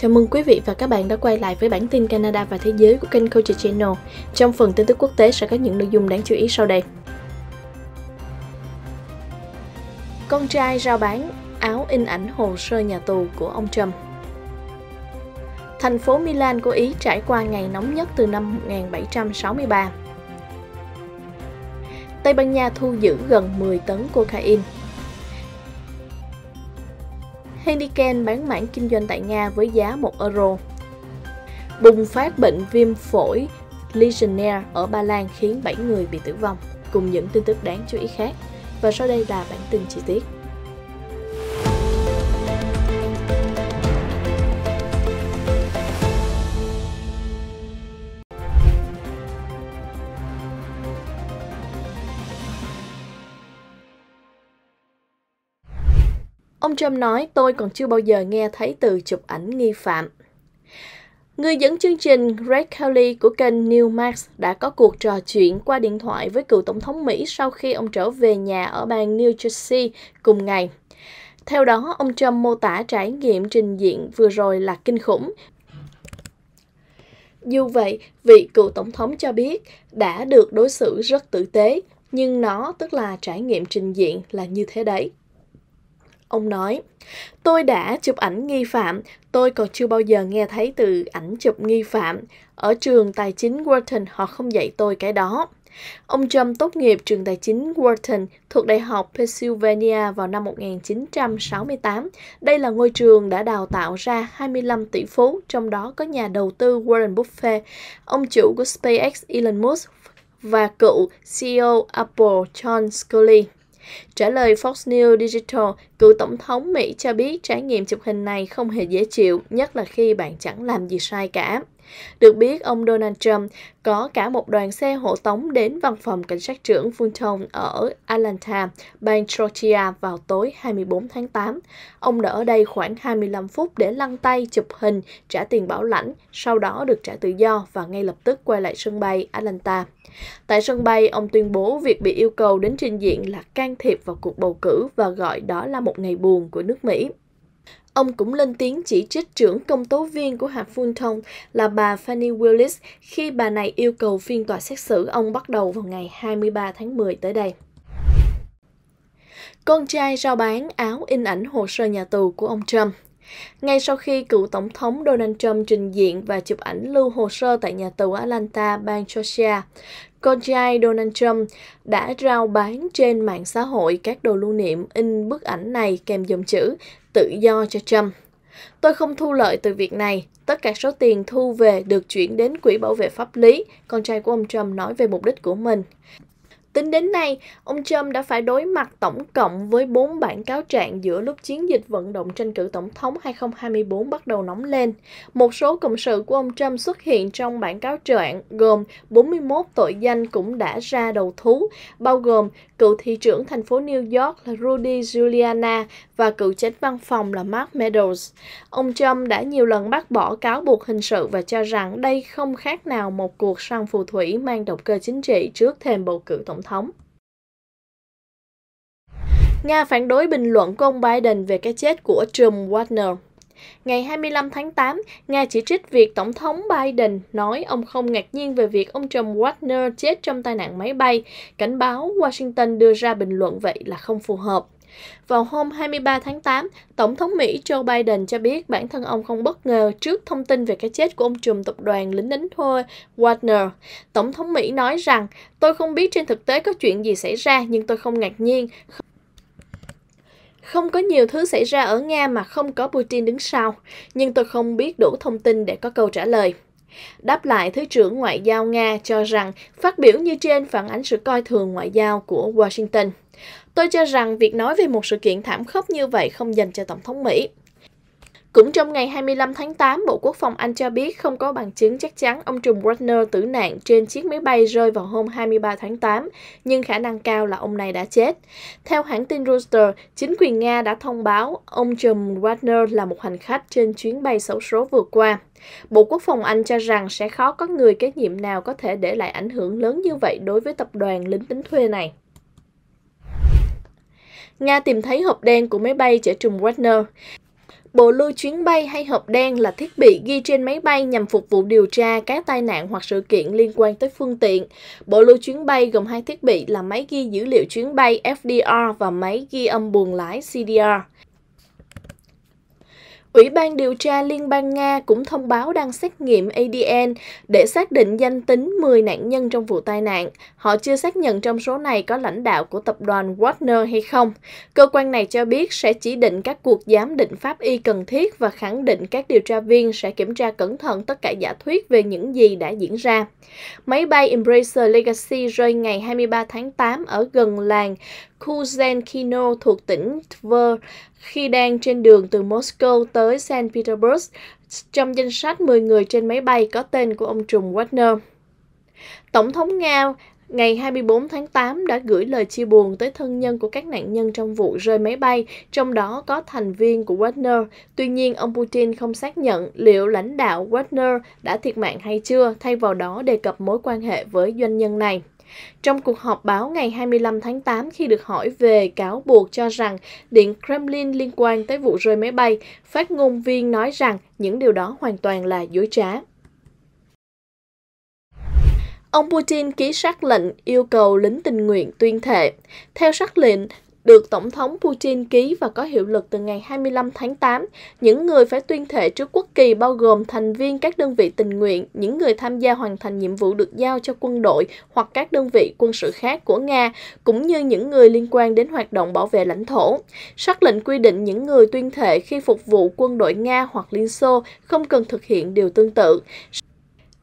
Chào mừng quý vị và các bạn đã quay lại với bản tin Canada và thế giới của kênh Culture Channel. Trong phần tin tức quốc tế sẽ có những nội dung đáng chú ý sau đây. Con trai rao bán áo in ảnh hồ sơ nhà tù của ông Trump. Thành phố Milan của Ý trải qua ngày nóng nhất từ năm 1763. Tây Ban Nha thu giữ gần 10 tấn cocaine. Heineken bán mảng kinh doanh tại Nga với giá 1 euro. Bùng phát bệnh viêm phổi Legionnaire ở Ba Lan khiến 7 người bị tử vong, cùng những tin tức đáng chú ý khác. Và sau đây là bản tin chi tiết. Trump nói, tôi còn chưa bao giờ nghe thấy từ chụp ảnh nghi phạm. Người dẫn chương trình Greg Kelly của kênh Newmax đã có cuộc trò chuyện qua điện thoại với cựu tổng thống Mỹ sau khi ông trở về nhà ở bang New Jersey cùng ngày. Theo đó, ông Trump mô tả trải nghiệm trình diện vừa rồi là kinh khủng. Dù vậy, vị cựu tổng thống cho biết đã được đối xử rất tử tế, nhưng nó tức là trải nghiệm trình diện là như thế đấy. Ông nói, tôi đã chụp ảnh nghi phạm, tôi còn chưa bao giờ nghe thấy từ ảnh chụp nghi phạm. Ở trường tài chính Wharton họ không dạy tôi cái đó. Ông Trump tốt nghiệp trường tài chính Wharton thuộc Đại học Pennsylvania vào năm 1968. Đây là ngôi trường đã đào tạo ra 25 tỷ phú, trong đó có nhà đầu tư Warren Buffett, ông chủ của SpaceX Elon Musk và cựu CEO Apple John Scully. Trả lời Fox News Digital, cựu tổng thống Mỹ cho biết trải nghiệm chụp hình này không hề dễ chịu, nhất là khi bạn chẳng làm gì sai cả. Được biết, ông Donald Trump có cả một đoàn xe hộ tống đến văn phòng cảnh sát trưởng Fulton ở Atlanta, bang Georgia vào tối 24 tháng 8. Ông đã ở đây khoảng 25 phút để lăn tay, chụp hình, trả tiền bảo lãnh, sau đó được trả tự do và ngay lập tức quay lại sân bay Atlanta. Tại sân bay, ông tuyên bố việc bị yêu cầu đến trình diện là can thiệp vào cuộc bầu cử và gọi đó là một ngày buồn của nước Mỹ. Ông cũng lên tiếng chỉ trích trưởng công tố viên của hạt Fulton là bà Fannie Willis khi bà này yêu cầu phiên tòa xét xử ông bắt đầu vào ngày 23 tháng 10 tới đây. Con trai rao bán áo in ảnh hồ sơ nhà tù của ông Trump ngay sau khi cựu Tổng thống Donald Trump trình diện và chụp ảnh lưu hồ sơ tại nhà tù Atlanta, bang Georgia, con trai Donald Trump đã rao bán trên mạng xã hội các đồ lưu niệm in bức ảnh này kèm dòng chữ tự do cho Trump. Tôi không thu lợi từ việc này. Tất cả số tiền thu về được chuyển đến Quỹ Bảo vệ Pháp lý, con trai của ông Trump nói về mục đích của mình. Tính đến nay, ông Trump đã phải đối mặt tổng cộng với 4 bản cáo trạng giữa lúc chiến dịch vận động tranh cử tổng thống 2024 bắt đầu nóng lên. Một số cộng sự của ông Trump xuất hiện trong bản cáo trạng gồm 41 tội danh cũng đã ra đầu thú, bao gồm cựu thị trưởng thành phố New York là Rudy Giuliani và cựu chánh văn phòng là Mark Meadows. Ông Trump đã nhiều lần bác bỏ cáo buộc hình sự và cho rằng đây không khác nào một cuộc săn phù thủy mang động cơ chính trị trước thềm bầu cử tổng thống thống. Nga phản đối bình luận của ông Biden về cái chết của Trump Wagner. Ngày 25 tháng 8, Nga chỉ trích việc Tổng thống Biden nói ông không ngạc nhiên về việc ông Trump Wagner chết trong tai nạn máy bay, cảnh báo Washington đưa ra bình luận vậy là không phù hợp. Vào hôm 23 tháng 8, Tổng thống Mỹ Joe Biden cho biết bản thân ông không bất ngờ trước thông tin về cái chết của ông trùm tập đoàn lính đánh thuê Wagner. Tổng thống Mỹ nói rằng, tôi không biết trên thực tế có chuyện gì xảy ra nhưng tôi không ngạc nhiên. Không có nhiều thứ xảy ra ở Nga mà không có Putin đứng sau, nhưng tôi không biết đủ thông tin để có câu trả lời. Đáp lại, Thứ trưởng Ngoại giao Nga cho rằng phát biểu như trên phản ánh sự coi thường ngoại giao của Washington. Tôi cho rằng việc nói về một sự kiện thảm khốc như vậy không dành cho Tổng thống Mỹ. Cũng trong ngày 25 tháng 8, Bộ Quốc phòng Anh cho biết không có bằng chứng chắc chắn ông Trùm Wagner tử nạn trên chiếc máy bay rơi vào hôm 23 tháng 8, nhưng khả năng cao là ông này đã chết. Theo hãng tin Reuters, chính quyền Nga đã thông báo ông Trùm Wagner là một hành khách trên chuyến bay xấu số vừa qua. Bộ Quốc phòng Anh cho rằng sẽ khó có người kế nhiệm nào có thể để lại ảnh hưởng lớn như vậy đối với tập đoàn lính tính thuê này. Nga tìm thấy hộp đen của máy bay chở trùng Wagner. Bộ lưu chuyến bay hay hộp đen là thiết bị ghi trên máy bay nhằm phục vụ điều tra các tai nạn hoặc sự kiện liên quan tới phương tiện. Bộ lưu chuyến bay gồm hai thiết bị là máy ghi dữ liệu chuyến bay FDR và máy ghi âm buồng lái CDR. Ủy ban điều tra Liên bang Nga cũng thông báo đang xét nghiệm ADN để xác định danh tính 10 nạn nhân trong vụ tai nạn. Họ chưa xác nhận trong số này có lãnh đạo của tập đoàn Wagner hay không. Cơ quan này cho biết sẽ chỉ định các cuộc giám định pháp y cần thiết và khẳng định các điều tra viên sẽ kiểm tra cẩn thận tất cả giả thuyết về những gì đã diễn ra. Máy bay Embracer Legacy rơi ngày 23 tháng 8 ở gần làng khu Zenkino thuộc tỉnh Tver khi đang trên đường từ Moscow tới St. Petersburg trong danh sách 10 người trên máy bay có tên của ông trùm Wagner. Tổng thống Nga ngày 24 tháng 8 đã gửi lời chia buồn tới thân nhân của các nạn nhân trong vụ rơi máy bay, trong đó có thành viên của Wagner. Tuy nhiên, ông Putin không xác nhận liệu lãnh đạo Wagner đã thiệt mạng hay chưa, thay vào đó đề cập mối quan hệ với doanh nhân này. Trong cuộc họp báo ngày 25 tháng 8 khi được hỏi về cáo buộc cho rằng Điện Kremlin liên quan tới vụ rơi máy bay, phát ngôn viên nói rằng những điều đó hoàn toàn là dối trá. Ông Putin ký sắc lệnh yêu cầu lính tình nguyện tuyên thệ. Theo sắc lệnh, được Tổng thống Putin ký và có hiệu lực từ ngày 25 tháng 8. Những người phải tuyên thệ trước quốc kỳ bao gồm thành viên các đơn vị tình nguyện, những người tham gia hoàn thành nhiệm vụ được giao cho quân đội hoặc các đơn vị quân sự khác của Nga, cũng như những người liên quan đến hoạt động bảo vệ lãnh thổ. Sắc lệnh quy định những người tuyên thệ khi phục vụ quân đội Nga hoặc Liên Xô không cần thực hiện điều tương tự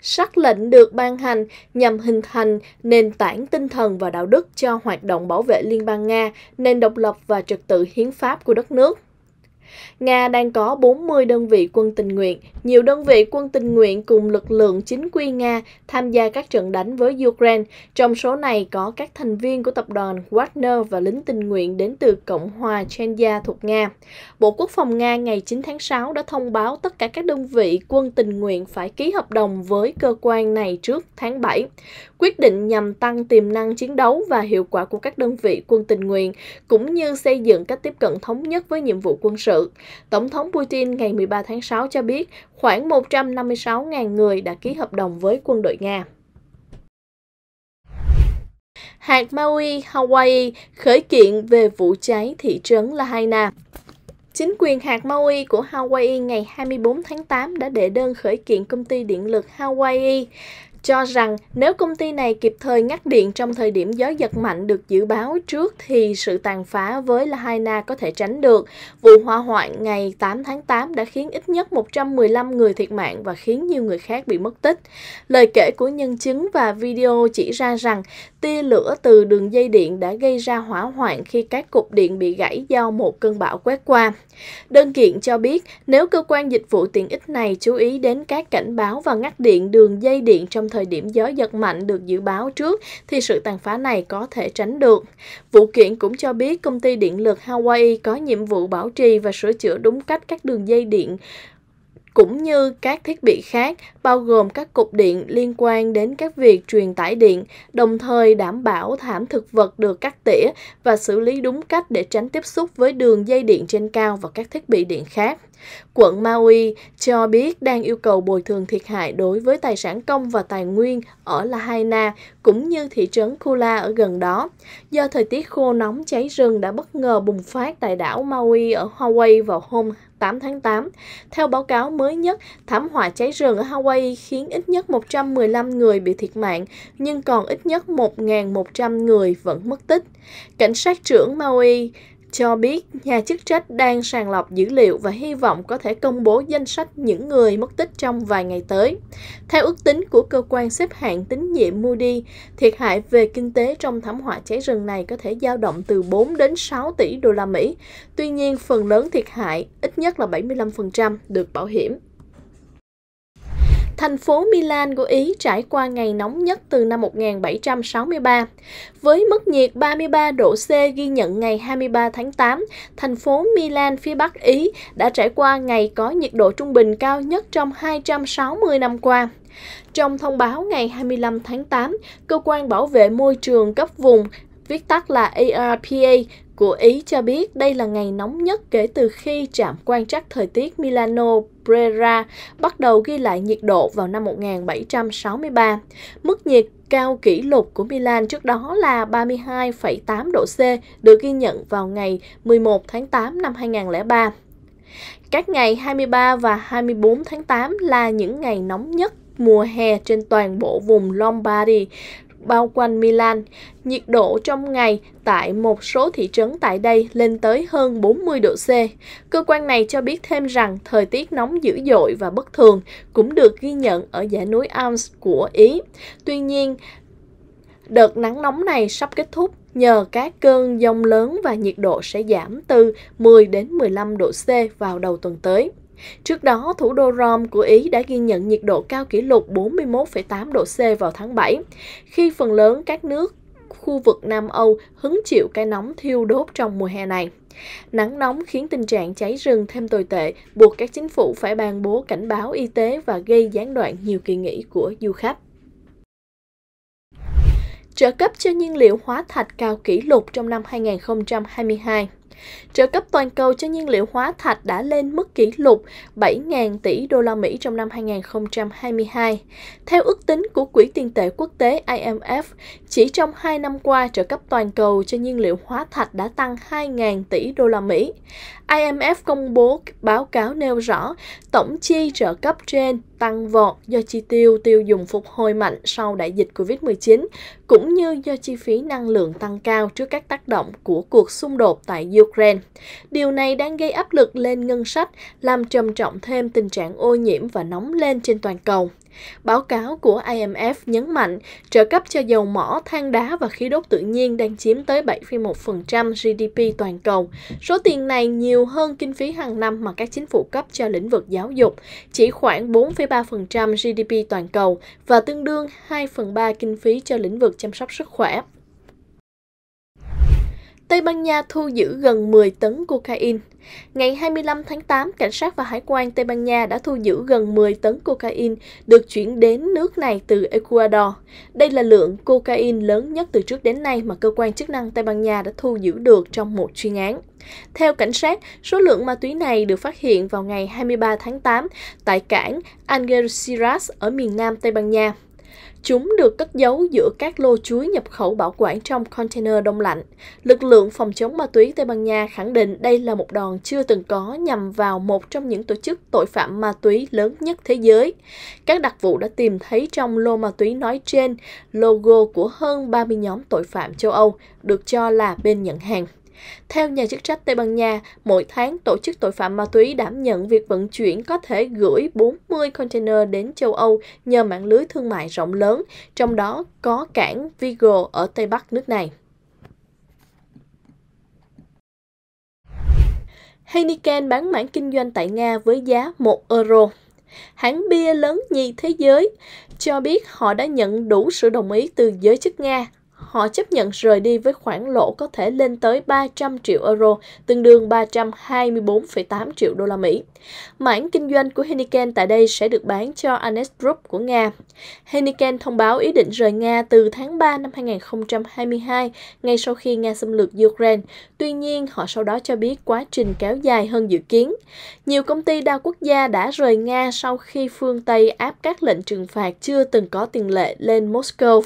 sắc lệnh được ban hành nhằm hình thành nền tảng tinh thần và đạo đức cho hoạt động bảo vệ Liên bang Nga, nền độc lập và trật tự hiến pháp của đất nước. Nga đang có 40 đơn vị quân tình nguyện, nhiều đơn vị quân tình nguyện cùng lực lượng chính quy Nga tham gia các trận đánh với Ukraine. Trong số này có các thành viên của tập đoàn Wagner và lính tình nguyện đến từ Cộng hòa Chechnya thuộc Nga. Bộ Quốc phòng Nga ngày 9 tháng 6 đã thông báo tất cả các đơn vị quân tình nguyện phải ký hợp đồng với cơ quan này trước tháng 7. Quyết định nhằm tăng tiềm năng chiến đấu và hiệu quả của các đơn vị quân tình nguyện, cũng như xây dựng cách tiếp cận thống nhất với nhiệm vụ quân sự sự. Tổng thống Putin ngày 13 tháng 6 cho biết khoảng 156.000 người đã ký hợp đồng với quân đội Nga. Hạt Maui, Hawaii khởi kiện về vụ cháy thị trấn Lahaina. Chính quyền hạt Maui của Hawaii ngày 24 tháng 8 đã đệ đơn khởi kiện công ty điện lực Hawaii cho rằng nếu công ty này kịp thời ngắt điện trong thời điểm gió giật mạnh được dự báo trước thì sự tàn phá với Lahaina có thể tránh được. Vụ hỏa hoạn ngày 8 tháng 8 đã khiến ít nhất 115 người thiệt mạng và khiến nhiều người khác bị mất tích. Lời kể của nhân chứng và video chỉ ra rằng tia lửa từ đường dây điện đã gây ra hỏa hoạn khi các cục điện bị gãy do một cơn bão quét qua. Đơn kiện cho biết nếu cơ quan dịch vụ tiện ích này chú ý đến các cảnh báo và ngắt điện đường dây điện trong thời thời điểm gió giật mạnh được dự báo trước thì sự tàn phá này có thể tránh được. Vụ kiện cũng cho biết công ty điện lực Hawaii có nhiệm vụ bảo trì và sửa chữa đúng cách các đường dây điện cũng như các thiết bị khác bao gồm các cục điện liên quan đến các việc truyền tải điện, đồng thời đảm bảo thảm thực vật được cắt tỉa và xử lý đúng cách để tránh tiếp xúc với đường dây điện trên cao và các thiết bị điện khác. Quận Maui cho biết đang yêu cầu bồi thường thiệt hại đối với tài sản công và tài nguyên ở Lahaina cũng như thị trấn Kula ở gần đó. Do thời tiết khô nóng cháy rừng đã bất ngờ bùng phát tại đảo Maui ở Hawaii vào hôm 8 tháng 8. Theo báo cáo mới nhất, thảm họa cháy rừng ở Hawaii khiến ít nhất 115 người bị thiệt mạng, nhưng còn ít nhất 1.100 người vẫn mất tích. Cảnh sát trưởng Maui cho biết nhà chức trách đang sàng lọc dữ liệu và hy vọng có thể công bố danh sách những người mất tích trong vài ngày tới. Theo ước tính của cơ quan xếp hạng tín nhiệm Moody, thiệt hại về kinh tế trong thảm họa cháy rừng này có thể dao động từ 4 đến 6 tỷ đô la Mỹ. Tuy nhiên, phần lớn thiệt hại, ít nhất là 75%, được bảo hiểm thành phố Milan của Ý trải qua ngày nóng nhất từ năm 1763. Với mức nhiệt 33 độ C ghi nhận ngày 23 tháng 8, thành phố Milan phía Bắc Ý đã trải qua ngày có nhiệt độ trung bình cao nhất trong 260 năm qua. Trong thông báo ngày 25 tháng 8, Cơ quan Bảo vệ Môi trường cấp vùng viết tắt là ARPA, của Ý cho biết đây là ngày nóng nhất kể từ khi trạm quan trắc thời tiết Milano Brera bắt đầu ghi lại nhiệt độ vào năm 1763. Mức nhiệt cao kỷ lục của Milan trước đó là 32,8 độ C được ghi nhận vào ngày 11 tháng 8 năm 2003. Các ngày 23 và 24 tháng 8 là những ngày nóng nhất mùa hè trên toàn bộ vùng Lombardy bao quanh Milan. Nhiệt độ trong ngày tại một số thị trấn tại đây lên tới hơn 40 độ C. Cơ quan này cho biết thêm rằng thời tiết nóng dữ dội và bất thường cũng được ghi nhận ở dãy núi Alps của Ý. Tuy nhiên, đợt nắng nóng này sắp kết thúc nhờ các cơn giông lớn và nhiệt độ sẽ giảm từ 10 đến 15 độ C vào đầu tuần tới. Trước đó, thủ đô Rome của Ý đã ghi nhận nhiệt độ cao kỷ lục 41,8 độ C vào tháng 7, khi phần lớn các nước khu vực Nam Âu hứng chịu cái nóng thiêu đốt trong mùa hè này. Nắng nóng khiến tình trạng cháy rừng thêm tồi tệ, buộc các chính phủ phải ban bố cảnh báo y tế và gây gián đoạn nhiều kỳ nghỉ của du khách. Trợ cấp cho nhiên liệu hóa thạch cao kỷ lục trong năm 2022 Trợ cấp toàn cầu cho nhiên liệu hóa thạch đã lên mức kỷ lục 7.000 tỷ đô la Mỹ trong năm 2022. Theo ước tính của Quỹ tiền tệ quốc tế IMF, chỉ trong 2 năm qua, trợ cấp toàn cầu cho nhiên liệu hóa thạch đã tăng 2.000 tỷ đô la Mỹ. IMF công bố báo cáo nêu rõ tổng chi trợ cấp trên tăng vọt do chi tiêu tiêu dùng phục hồi mạnh sau đại dịch Covid-19, cũng như do chi phí năng lượng tăng cao trước các tác động của cuộc xung đột tại Ukraine. Điều này đang gây áp lực lên ngân sách, làm trầm trọng thêm tình trạng ô nhiễm và nóng lên trên toàn cầu. Báo cáo của IMF nhấn mạnh trợ cấp cho dầu mỏ, than đá và khí đốt tự nhiên đang chiếm tới 7,1% GDP toàn cầu. Số tiền này nhiều hơn kinh phí hàng năm mà các chính phủ cấp cho lĩnh vực giáo dục, chỉ khoảng 4,3% GDP toàn cầu và tương đương 2 phần 3 kinh phí cho lĩnh vực chăm sóc sức khỏe. Tây Ban Nha thu giữ gần 10 tấn cocaine. Ngày 25 tháng 8, cảnh sát và hải quan Tây Ban Nha đã thu giữ gần 10 tấn cocaine được chuyển đến nước này từ Ecuador. Đây là lượng cocaine lớn nhất từ trước đến nay mà cơ quan chức năng Tây Ban Nha đã thu giữ được trong một chuyên án. Theo cảnh sát, số lượng ma túy này được phát hiện vào ngày 23 tháng 8 tại cảng Algeciras ở miền nam Tây Ban Nha. Chúng được cất giấu giữa các lô chuối nhập khẩu bảo quản trong container đông lạnh. Lực lượng phòng chống ma túy Tây Ban Nha khẳng định đây là một đòn chưa từng có nhằm vào một trong những tổ chức tội phạm ma túy lớn nhất thế giới. Các đặc vụ đã tìm thấy trong lô ma túy nói trên logo của hơn 30 nhóm tội phạm châu Âu, được cho là bên nhận hàng. Theo nhà chức trách Tây Ban Nha, mỗi tháng tổ chức tội phạm ma túy đảm nhận việc vận chuyển có thể gửi 40 container đến châu Âu nhờ mạng lưới thương mại rộng lớn, trong đó có cảng Vigo ở Tây Bắc nước này. Heineken bán mảng kinh doanh tại Nga với giá 1 euro. Hãng bia lớn nhì thế giới cho biết họ đã nhận đủ sự đồng ý từ giới chức Nga họ chấp nhận rời đi với khoản lỗ có thể lên tới 300 triệu euro, tương đương 324,8 triệu đô la Mỹ. Mảng kinh doanh của Heineken tại đây sẽ được bán cho Anes Group của Nga. Heineken thông báo ý định rời Nga từ tháng 3 năm 2022, ngay sau khi Nga xâm lược Ukraine. Tuy nhiên, họ sau đó cho biết quá trình kéo dài hơn dự kiến. Nhiều công ty đa quốc gia đã rời Nga sau khi phương Tây áp các lệnh trừng phạt chưa từng có tiền lệ lên Moscow.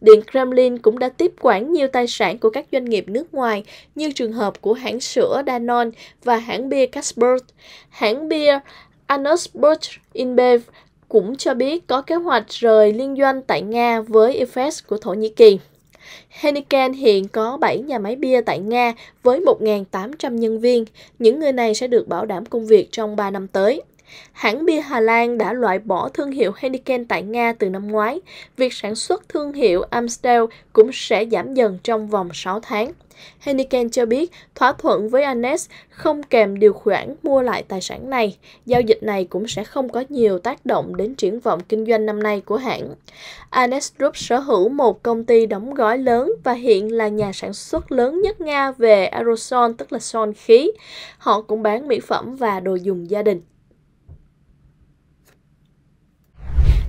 Điện Kremlin cũng đã tiếp quản nhiều tài sản của các doanh nghiệp nước ngoài như trường hợp của hãng sữa Danone và hãng bia Carlsberg. Hãng bia Anosburg InBev cũng cho biết có kế hoạch rời liên doanh tại Nga với Efes của Thổ Nhĩ Kỳ. Heineken hiện có 7 nhà máy bia tại Nga với 1.800 nhân viên. Những người này sẽ được bảo đảm công việc trong 3 năm tới. Hãng bia Hà Lan đã loại bỏ thương hiệu Heineken tại Nga từ năm ngoái. Việc sản xuất thương hiệu Amstel cũng sẽ giảm dần trong vòng 6 tháng. Heineken cho biết thỏa thuận với Anes không kèm điều khoản mua lại tài sản này. Giao dịch này cũng sẽ không có nhiều tác động đến triển vọng kinh doanh năm nay của hãng. Anes Group sở hữu một công ty đóng gói lớn và hiện là nhà sản xuất lớn nhất Nga về aerosol tức là son khí. Họ cũng bán mỹ phẩm và đồ dùng gia đình.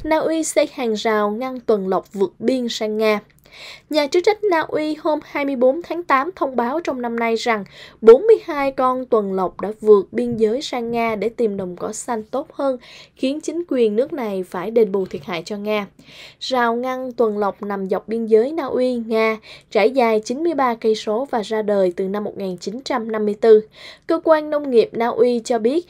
Na Uy xây hàng rào ngăn tuần lộc vượt biên sang Nga. Nhà chức trách Na Uy hôm 24 tháng 8 thông báo trong năm nay rằng 42 con tuần lộc đã vượt biên giới sang Nga để tìm đồng cỏ xanh tốt hơn, khiến chính quyền nước này phải đền bù thiệt hại cho Nga. Rào ngăn tuần lộc nằm dọc biên giới Na Uy, Nga, trải dài 93 cây số và ra đời từ năm 1954. Cơ quan nông nghiệp Na Uy cho biết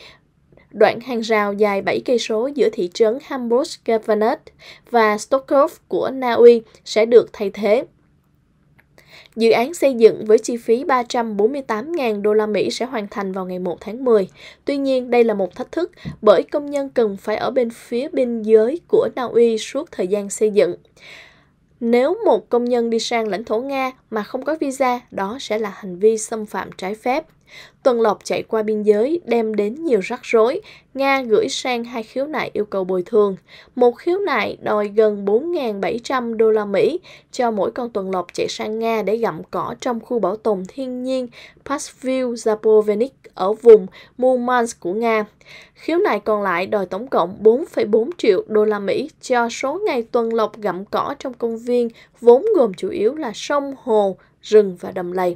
đoạn hàng rào dài 7 cây số giữa thị trấn Hamburg-Gavanet và Stockholm của Na Uy sẽ được thay thế. Dự án xây dựng với chi phí 348.000 đô la Mỹ sẽ hoàn thành vào ngày 1 tháng 10. Tuy nhiên, đây là một thách thức bởi công nhân cần phải ở bên phía biên giới của Na Uy suốt thời gian xây dựng. Nếu một công nhân đi sang lãnh thổ Nga mà không có visa, đó sẽ là hành vi xâm phạm trái phép. Tuần Lộc chạy qua biên giới đem đến nhiều rắc rối. Nga gửi sang hai khiếu nại yêu cầu bồi thường. Một khiếu nại đòi gần 4.700 đô la Mỹ cho mỗi con Tuần Lộc chạy sang Nga để gặm cỏ trong khu bảo tồn thiên nhiên Pasville Zapovenik ở vùng Murmansk của Nga. Khiếu nại còn lại đòi tổng cộng 4,4 triệu đô la Mỹ cho số ngày Tuần Lộc gặm cỏ trong công viên vốn gồm chủ yếu là sông, hồ, rừng và đầm lầy.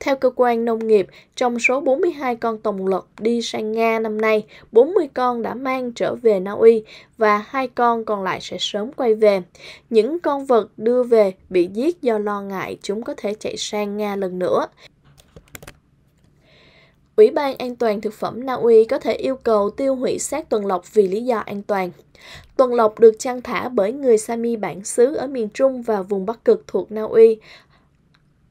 Theo cơ quan nông nghiệp, trong số 42 con tòng lật đi sang Nga năm nay, 40 con đã mang trở về Na Uy và hai con còn lại sẽ sớm quay về. Những con vật đưa về bị giết do lo ngại chúng có thể chạy sang Nga lần nữa. Ủy ban An toàn thực phẩm Na Uy có thể yêu cầu tiêu hủy xác tuần lộc vì lý do an toàn. Tuần lộc được chăn thả bởi người Sami bản xứ ở miền Trung và vùng Bắc Cực thuộc Na Uy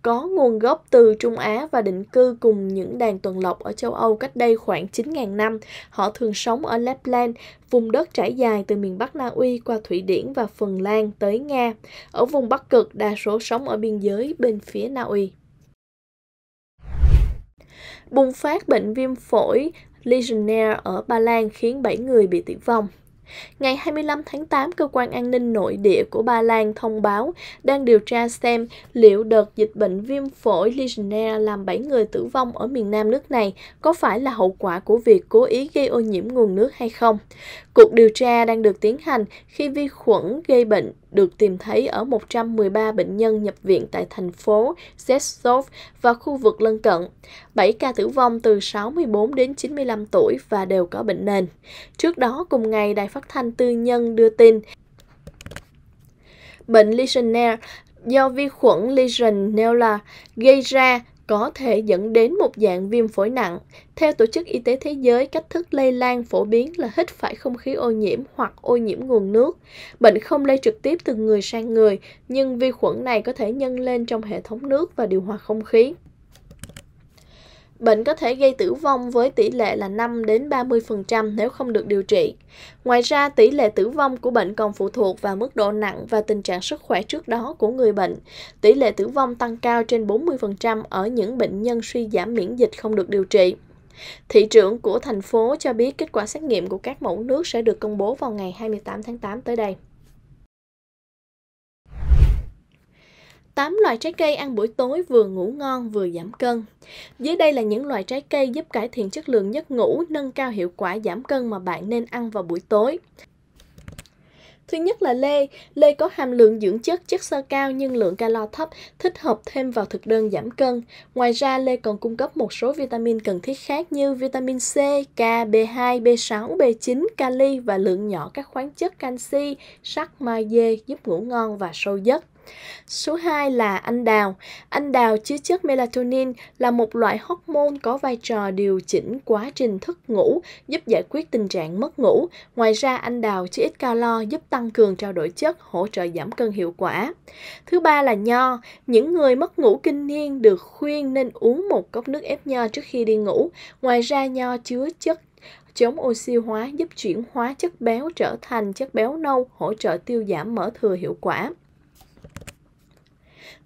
có nguồn gốc từ Trung Á và định cư cùng những đàn tuần lộc ở châu Âu cách đây khoảng 9.000 năm. Họ thường sống ở Lapland, vùng đất trải dài từ miền Bắc Na Uy qua Thụy Điển và Phần Lan tới Nga. Ở vùng Bắc Cực, đa số sống ở biên giới bên phía Na Uy. Bùng phát bệnh viêm phổi Legionnaire ở Ba Lan khiến 7 người bị tử vong. Ngày 25 tháng 8, cơ quan an ninh nội địa của Ba Lan thông báo đang điều tra xem liệu đợt dịch bệnh viêm phổi Legionella làm 7 người tử vong ở miền nam nước này có phải là hậu quả của việc cố ý gây ô nhiễm nguồn nước hay không. Cuộc điều tra đang được tiến hành khi vi khuẩn gây bệnh được tìm thấy ở 113 bệnh nhân nhập viện tại thành phố Zestov và khu vực lân cận. 7 ca tử vong từ 64 đến 95 tuổi và đều có bệnh nền. Trước đó cùng ngày, đài phát thanh tư nhân đưa tin bệnh Legionnaire do vi khuẩn Legionella gây ra có thể dẫn đến một dạng viêm phổi nặng. Theo Tổ chức Y tế Thế giới, cách thức lây lan phổ biến là hít phải không khí ô nhiễm hoặc ô nhiễm nguồn nước. Bệnh không lây trực tiếp từ người sang người, nhưng vi khuẩn này có thể nhân lên trong hệ thống nước và điều hòa không khí. Bệnh có thể gây tử vong với tỷ lệ là 5 đến 30% nếu không được điều trị. Ngoài ra, tỷ lệ tử vong của bệnh còn phụ thuộc vào mức độ nặng và tình trạng sức khỏe trước đó của người bệnh. Tỷ lệ tử vong tăng cao trên 40% ở những bệnh nhân suy giảm miễn dịch không được điều trị. Thị trưởng của thành phố cho biết kết quả xét nghiệm của các mẫu nước sẽ được công bố vào ngày 28 tháng 8 tới đây. 8 loại trái cây ăn buổi tối vừa ngủ ngon vừa giảm cân. Dưới đây là những loại trái cây giúp cải thiện chất lượng giấc ngủ, nâng cao hiệu quả giảm cân mà bạn nên ăn vào buổi tối. Thứ nhất là lê. Lê có hàm lượng dưỡng chất, chất xơ cao nhưng lượng calo thấp, thích hợp thêm vào thực đơn giảm cân. Ngoài ra, lê còn cung cấp một số vitamin cần thiết khác như vitamin C, K, B2, B6, B9, kali và lượng nhỏ các khoáng chất canxi, sắt, magie giúp ngủ ngon và sâu giấc. Số 2 là anh đào. Anh đào chứa chất melatonin là một loại hormone có vai trò điều chỉnh quá trình thức ngủ, giúp giải quyết tình trạng mất ngủ. Ngoài ra, anh đào chứa ít calo giúp tăng cường trao đổi chất, hỗ trợ giảm cân hiệu quả. Thứ ba là nho. Những người mất ngủ kinh niên được khuyên nên uống một cốc nước ép nho trước khi đi ngủ. Ngoài ra, nho chứa chất chống oxy hóa giúp chuyển hóa chất béo trở thành chất béo nâu, hỗ trợ tiêu giảm mỡ thừa hiệu quả.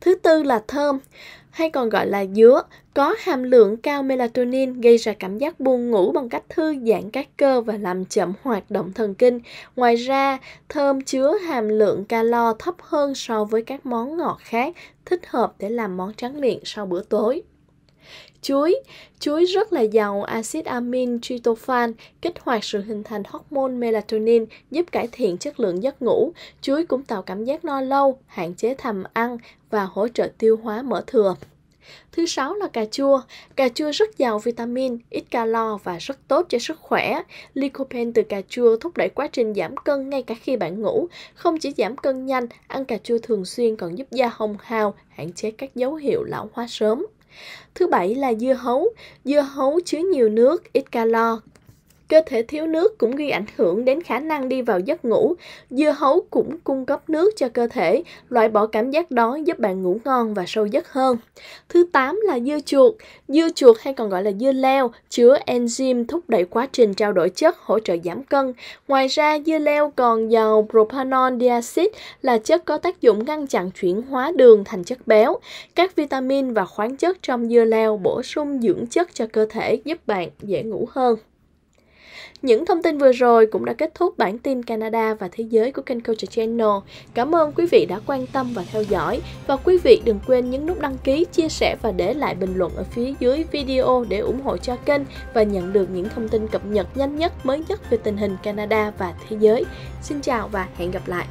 Thứ tư là thơm, hay còn gọi là dứa, có hàm lượng cao melatonin gây ra cảm giác buồn ngủ bằng cách thư giãn các cơ và làm chậm hoạt động thần kinh. Ngoài ra, thơm chứa hàm lượng calo thấp hơn so với các món ngọt khác, thích hợp để làm món tráng miệng sau bữa tối. Chuối Chuối rất là giàu axit amin tryptophan, kích hoạt sự hình thành hormone melatonin, giúp cải thiện chất lượng giấc ngủ. Chuối cũng tạo cảm giác no lâu, hạn chế thèm ăn và hỗ trợ tiêu hóa mỡ thừa. Thứ sáu là cà chua. Cà chua rất giàu vitamin, ít calo và rất tốt cho sức khỏe. Lycopene từ cà chua thúc đẩy quá trình giảm cân ngay cả khi bạn ngủ. Không chỉ giảm cân nhanh, ăn cà chua thường xuyên còn giúp da hồng hào, hạn chế các dấu hiệu lão hóa sớm. Thứ bảy là dưa hấu. Dưa hấu chứa nhiều nước, ít calo, Cơ thể thiếu nước cũng gây ảnh hưởng đến khả năng đi vào giấc ngủ. Dưa hấu cũng cung cấp nước cho cơ thể, loại bỏ cảm giác đói giúp bạn ngủ ngon và sâu giấc hơn. Thứ 8 là dưa chuột. Dưa chuột hay còn gọi là dưa leo chứa enzyme thúc đẩy quá trình trao đổi chất hỗ trợ giảm cân. Ngoài ra, dưa leo còn giàu propanol diacid là chất có tác dụng ngăn chặn chuyển hóa đường thành chất béo. Các vitamin và khoáng chất trong dưa leo bổ sung dưỡng chất cho cơ thể giúp bạn dễ ngủ hơn. Những thông tin vừa rồi cũng đã kết thúc bản tin Canada và thế giới của kênh Culture Channel. Cảm ơn quý vị đã quan tâm và theo dõi và quý vị đừng quên nhấn nút đăng ký, chia sẻ và để lại bình luận ở phía dưới video để ủng hộ cho kênh và nhận được những thông tin cập nhật nhanh nhất mới nhất về tình hình Canada và thế giới. Xin chào và hẹn gặp lại.